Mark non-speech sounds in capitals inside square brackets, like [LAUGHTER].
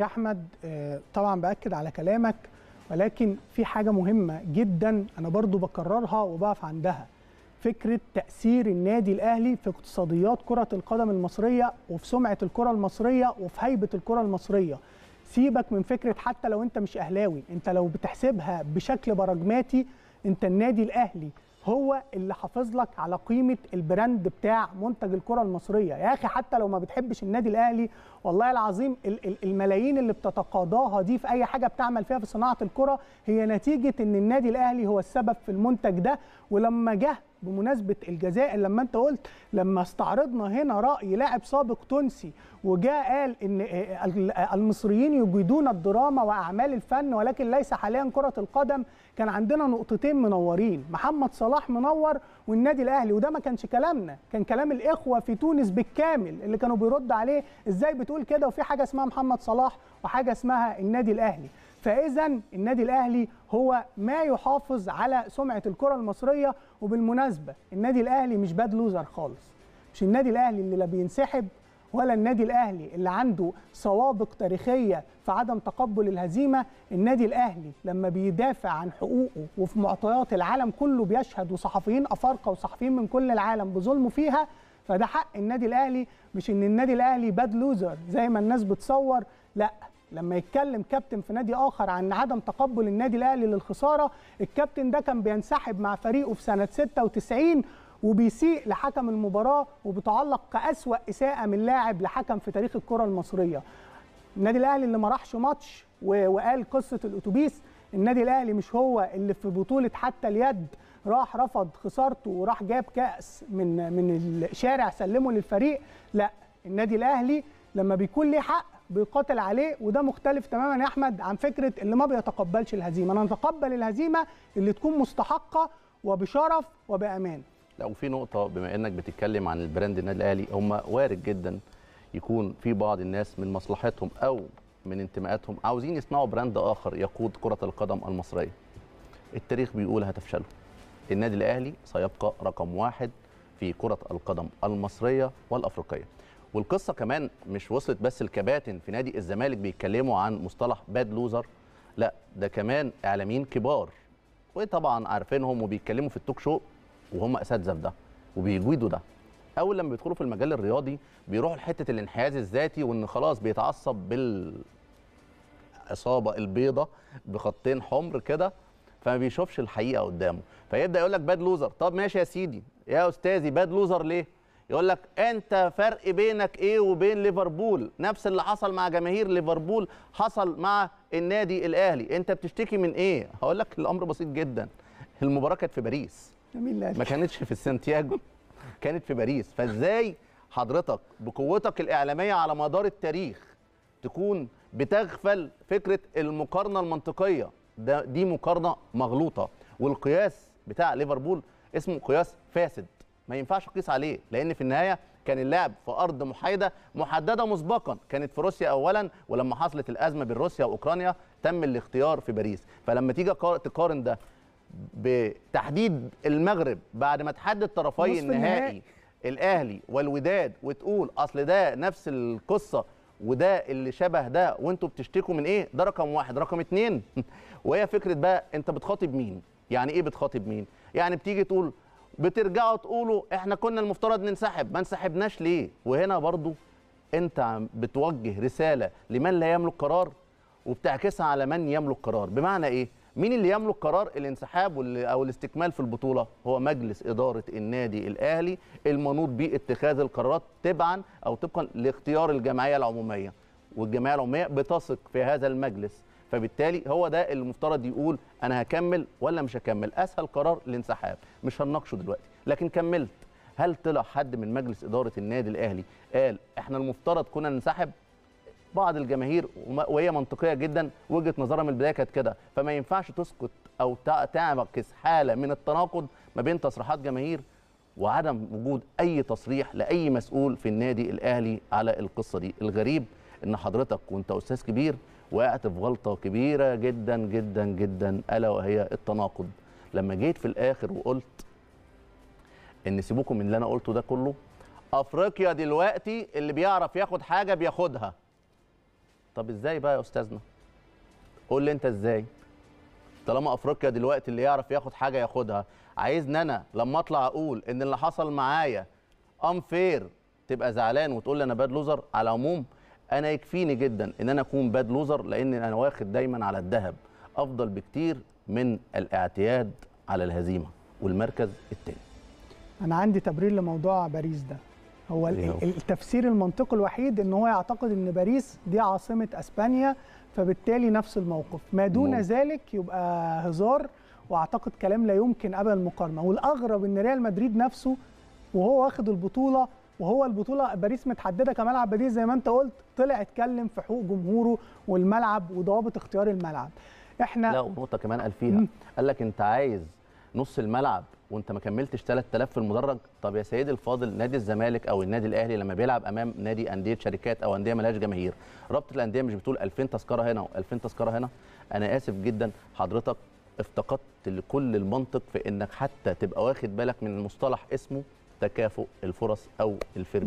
يا احمد آه، طبعا باكد على كلامك ولكن في حاجه مهمه جدا انا برضو بكررها وبقف عندها فكره تاثير النادي الاهلي في اقتصاديات كره القدم المصريه وفي سمعه الكره المصريه وفي هيبه الكره المصريه سيبك من فكره حتى لو انت مش اهلاوي انت لو بتحسبها بشكل براجماتي انت النادي الاهلي هو اللي حافظ لك على قيمه البراند بتاع منتج الكره المصريه يا اخي حتى لو ما بتحبش النادي الاهلي والله العظيم الملايين اللي بتتقاضاها دي في اي حاجه بتعمل فيها في صناعه الكره هي نتيجه ان النادي الاهلي هو السبب في المنتج ده ولما جه بمناسبه الجزائر لما انت قلت لما استعرضنا هنا راي لاعب سابق تونسي وجاء قال ان آه، آه، آه، المصريين يجيدون الدراما واعمال الفن ولكن ليس حاليا كره القدم كان عندنا نقطتين منورين محمد صلاح منور والنادي الاهلي وده ما كانش كلامنا كان كلام الاخوه في تونس بالكامل اللي كانوا بيرد عليه ازاي بتقول كده وفي حاجه اسمها محمد صلاح وحاجه اسمها النادي الاهلي فاذا النادي الاهلي هو ما يحافظ على سمعه الكره المصريه وبالمناسبه النادي الاهلي مش باد لوزر خالص مش النادي الاهلي اللي لا بينسحب ولا النادي الاهلي اللي عنده سوابق تاريخيه في عدم تقبل الهزيمه النادي الاهلي لما بيدافع عن حقوقه وفي معطيات العالم كله بيشهد وصحفيين افارقه وصحفيين من كل العالم بظلمه فيها فده حق النادي الاهلي مش ان النادي الاهلي باد لوزر زي ما الناس بتصور لا لما يتكلم كابتن في نادي اخر عن عدم تقبل النادي الاهلي للخساره الكابتن ده كان بينسحب مع فريقه في سنه 96 وبيسيء لحكم المباراه وبتعلق كاسوا اساءه من لاعب لحكم في تاريخ الكره المصريه النادي الاهلي اللي ما راحش ماتش وقال قصه الاتوبيس النادي الاهلي مش هو اللي في بطوله حتى اليد راح رفض خسارته وراح جاب كاس من من الشارع سلمه للفريق لا النادي الاهلي لما بيكون ليه حق بيقاتل عليه وده مختلف تماما يا احمد عن فكره اللي ما بيتقبلش الهزيمه انا اتقبل الهزيمه اللي تكون مستحقه وبشرف وبامان لا وفي نقطه بما انك بتتكلم عن البراند النادي الاهلي هم وارد جدا يكون في بعض الناس من مصلحتهم او من انتماءاتهم عاوزين يصنعوا براند اخر يقود كره القدم المصريه التاريخ بيقول هتفشلوا النادي الاهلي سيبقى رقم واحد في كره القدم المصريه والافريقيه والقصه كمان مش وصلت بس الكباتن في نادي الزمالك بيتكلموا عن مصطلح باد لوزر لا ده كمان اعلاميين كبار وطبعا عارفينهم وبيتكلموا في التوك شو وهم اساتذه في ده وبيجيدوا ده اول لما بيدخلوا في المجال الرياضي بيروحوا لحته الانحياز الذاتي وان خلاص بيتعصب بالعصابه البيضه بخطين حمر كده فما بيشوفش الحقيقه قدامه فيبدا يقول لك باد لوزر طب ماشي يا سيدي يا استاذي باد لوزر ليه يقول لك انت فرق بينك ايه وبين ليفربول نفس اللي حصل مع جماهير ليفربول حصل مع النادي الاهلي انت بتشتكي من ايه هقول لك الامر بسيط جدا المباراه كانت في باريس يعني. ما كانتش في سانتياغو كانت في باريس فازاي حضرتك بقوتك الاعلاميه على مدار التاريخ تكون بتغفل فكره المقارنه المنطقيه ده دي مقارنه مغلوطه والقياس بتاع ليفربول اسمه قياس فاسد ما ينفعش تقيس عليه لان في النهايه كان اللعب في ارض محايده محدده مسبقا كانت في روسيا اولا ولما حصلت الازمه بين روسيا واوكرانيا تم الاختيار في باريس فلما تيجي تقارن ده بتحديد المغرب بعد ما تحدد طرفي النهائي الاهلي والوداد وتقول اصل ده نفس القصه وده اللي شبه ده وانتوا بتشتكوا من ايه ده رقم واحد رقم اتنين [LAUGHS] وهي فكره بقى انت بتخاطب مين يعني ايه بتخاطب مين يعني بتيجي تقول بترجعوا تقولوا احنا كنا المفترض ننسحب ما انسحبناش ليه وهنا برضو انت بتوجه رساله لمن لا يملك قرار وبتعكسها على من يملك قرار بمعنى ايه مين اللي يملك قرار الانسحاب او الاستكمال في البطوله هو مجلس اداره النادي الاهلي المنوط باتخاذ القرارات تبعا او طبقا لاختيار الجمعيه العموميه والجمعيه العموميه بتثق في هذا المجلس فبالتالي هو ده اللي المفترض يقول انا هكمل ولا مش هكمل اسهل قرار الانسحاب مش هنناقشه دلوقتي لكن كملت هل طلع حد من مجلس اداره النادي الاهلي قال احنا المفترض كنا ننسحب بعض الجماهير وهي منطقيه جدا وجهه نظرها من البدايه كانت كده فما ينفعش تسكت او تعكس حاله من التناقض ما بين تصريحات جماهير وعدم وجود اي تصريح لاي مسؤول في النادي الاهلي على القصه دي الغريب ان حضرتك وانت استاذ كبير وقعت في غلطه كبيره جدا جدا جدا الا وهي التناقض لما جيت في الاخر وقلت ان سيبوكم من اللي انا قلته ده كله افريقيا دلوقتي اللي بيعرف ياخد حاجه بياخدها طب ازاي بقى يا استاذنا قول لي انت ازاي طالما افريقيا دلوقتي اللي يعرف ياخد حاجه ياخدها عايزني انا لما اطلع اقول ان اللي حصل معايا انفير تبقى زعلان وتقول لي انا باد لوزر على العموم انا يكفيني جدا ان انا اكون باد لوزر لان انا واخد دايما على الذهب افضل بكتير من الاعتياد على الهزيمه والمركز الثاني انا عندي تبرير لموضوع باريس ده هو إيه التفسير المنطقي الوحيد ان هو يعتقد ان باريس دي عاصمه اسبانيا فبالتالي نفس الموقف ما دون مم. ذلك يبقى هزار واعتقد كلام لا يمكن ابدا المقارنه والاغرب ان ريال مدريد نفسه وهو واخد البطوله وهو البطوله باريس متحدده كملعب بديل زي ما انت قلت طلع اتكلم في حقوق جمهوره والملعب وضوابط اختيار الملعب احنا لا ونقطه كمان قال فيها قال لك انت عايز نص الملعب وانت ما كملتش 3000 في المدرج طب يا سيدي الفاضل نادي الزمالك او النادي الاهلي لما بيلعب امام نادي انديه شركات او انديه ملهاش جماهير رابطه الانديه مش بتقول 2000 تذكره هنا و2000 تذكره هنا انا اسف جدا حضرتك افتقدت لكل المنطق في انك حتى تبقى واخد بالك من المصطلح اسمه تكافؤ الفرص او الفرق